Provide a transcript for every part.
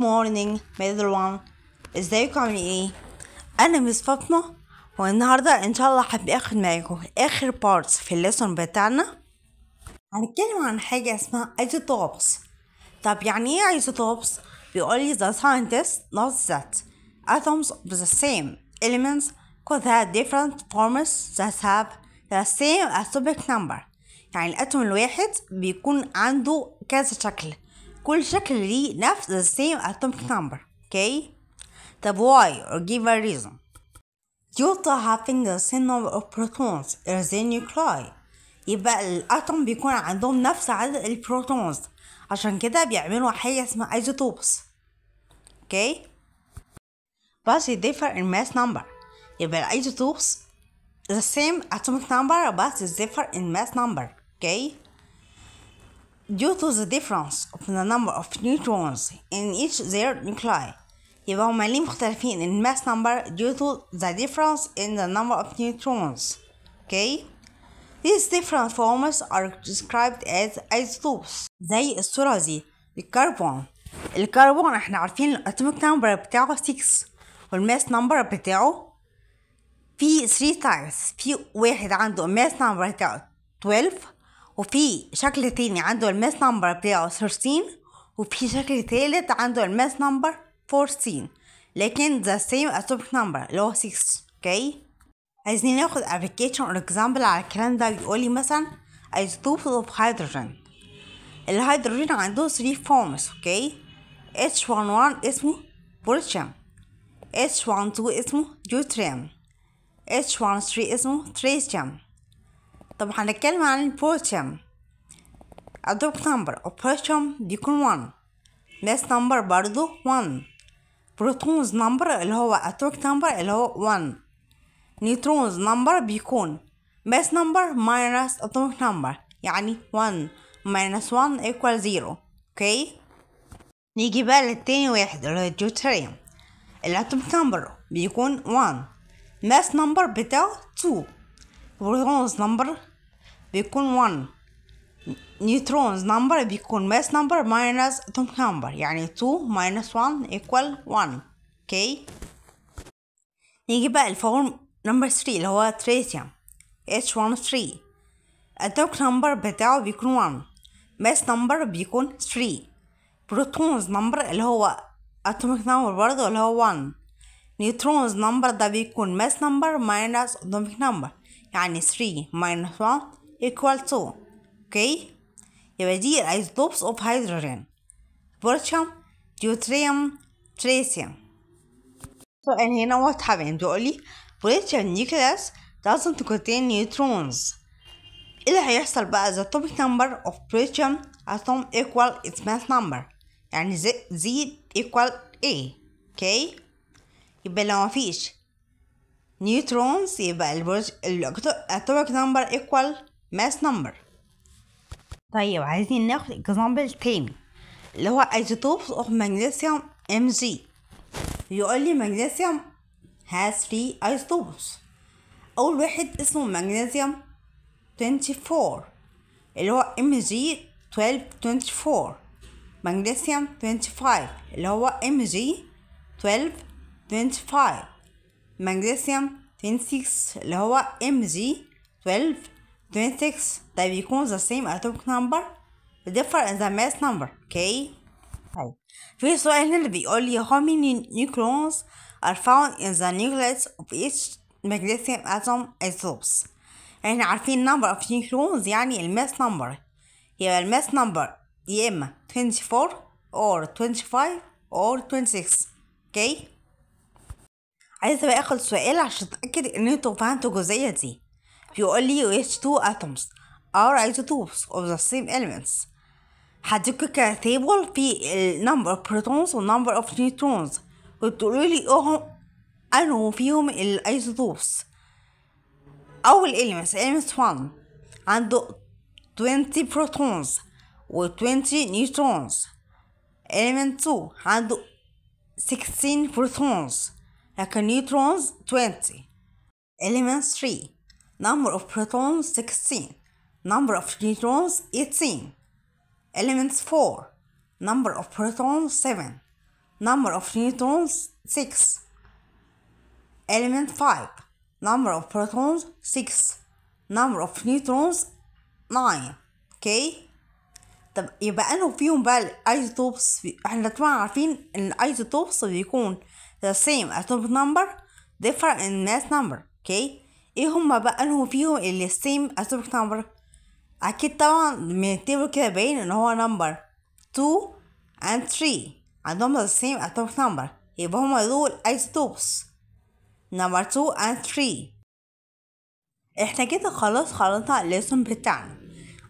مورنينج ميدل وان ازيكم عاملين ايه انا مس فاطمه والنهارده ان شاء الله هبقى اخد معاكم اخر بارتس في الليسون بتاعنا هنتكلم عن حاجه اسمها ايزوتوبس طب يعني ايه ايزوتوبس بيقول لي the scientist knows that atoms of the same elements could have different forms that have the same atomic number يعني الاتوم الواحد بيكون عنده كذا شكل كل شكل ليه نفس the same atomic number okay طب why or give a reason due to having the same number of protons as the nuclei يبقى الاتوم بيكون عندهم نفس عدد البروتونز عشان كده بيعملوا حاجة اسمها ايزوتوبس okay but they differ in mass number يبقى الايزوتوبس the same atomic number but they differ in mass number okay due to the difference of the number of neutrons in each their nuclei يبقى هما ليه مختلفين in mass number due to the difference in the number of neutrons okay these different forms are described as isotopes زي الصورة دي الكربون الكربون احنا عارفين الاتوميك نمبر بتاعه 6 والماس نمبر بتاعه في 3 تايمز في واحد عنده ماس نمبر بتاعه 12 وفي شكل تاني عنده الماس نمبر بتاعه 13 وفي شكل تالت عنده الماس نمبر 14 لكن ذا سيم اتوميك نمبر اللي هو 6 اوكي عايزين ناخد ابلكيشن اور اكزامبل على الكلام ده بيقولي مثلا isotopes of hydrogen الهيدروجين عنده 3 forms اوكي H11 اسمه بولشيوم H12 اسمه deuterium H13 اسمه تريسيوم طب هنتكلم عن البوتشم ادوبت نمبر اوبريشن بيكون 1 ماس نمبر برضو 1 بروتونز نمبر اللي هو اتوك نمبر اللي هو 1 نيترونز نمبر بيكون ماس نمبر ماينس اتوميك نمبر يعني 1 ماينس وان ايكوال زيرو اوكي نيجي بقى للتاني واحد اللي هو الديوتريوم الاتوميك نمبر بيكون وان ماس نمبر بتاعه 2 بروتونز نمبر بيكون 1 نيوترونز نمبر بيكون ماس نمبر ماينس اتوميك نمبر يعني 2 ماينس 1 ايكوال 1 اوكي نيجي بقى الفورم نمبر 3 اللي هو تريثيوم H13 اتوميك نمبر بتاعه بيكون 1 ماس نمبر بيكون 3 بروتونز نمبر اللي هو اتوميك نمبر برضه اللي هو 1 نيوترونز نمبر ده بيكون ماس نمبر ماينس اتوميك نمبر يعني 3 ماينس 1 equal to okay يبقى دي isotopes of hydrogen بورتشيوم deuterium tritium so and هنا what happened بيقول لي بوريتشيوم nucleus doesn't contain neutrons ايه اللي هيحصل بقى the atomic number of borium atom equal its mass number يعني z, z equal a okay يبقى لو مفيش neutrons يبقى atomic number equal mass number طيب عايزين ناخد example تاني اللي هو isotopes of magnesium Mg يقول لي magnesium has three isotopes أول واحد اسمه magnesium 24 اللي هو Mg 1224 magnesium 25 اللي هو Mg 1225 magnesium 26 اللي هو Mg 12 26 ده بيكون the same atomic number different in the mass number okay في سؤال هنا اللي بيقول لي how many neutrons are found in the nucleus of each magnesium atom isotopes احنا عارفين number of neutrons يعني الماس number يبقى الماس number يا اما 24 or 25 or 26 اوكي okay. عايزه بقى اخد سؤال عشان اتاكد ان انتوا فهمتوا الجزئيه دي purely H two atoms are isotopes of the same elements هديكك table في number of protons و number of neutrons you اهم انو فيهم الايزوتوبس اول elements element 1 عنده 20 protons و 20 neutrons element 2 عنده 16 protons لكن neutrons 20 element 3 number of protons 16 number of neutrons 18 elements 4 number of protons 7 number of neutrons 6 element 5 number of protons 6 number of neutrons 9 okay طب يبقى انه فيهم بقى الايزوتوبس احنا طبعا عارفين ان الايزوتوبس بيكون the same atomic number different in mass number okay ايه هما بقى انه فيهم اللي سيم اتوميك نمبر اكيد طبعا من التيبل كده باين ان هو نمبر 2 and 3 عندهم ذا سيم اتوميك نمبر يبقى هما دول ايزوتوبس نمبر 2 and 3 احنا كده خلاص خلصنا الليسون بتاعنا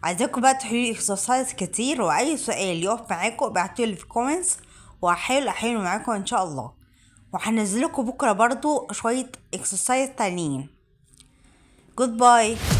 عايزاكم بقى تحلوا اكسرسايز كتير واي سؤال يقف معاكم ابعتولي في الكومنتس وهحاول احله معاكم ان شاء الله وهنزلكم بكره برضو شويه اكسرسايز تانيين Goodbye.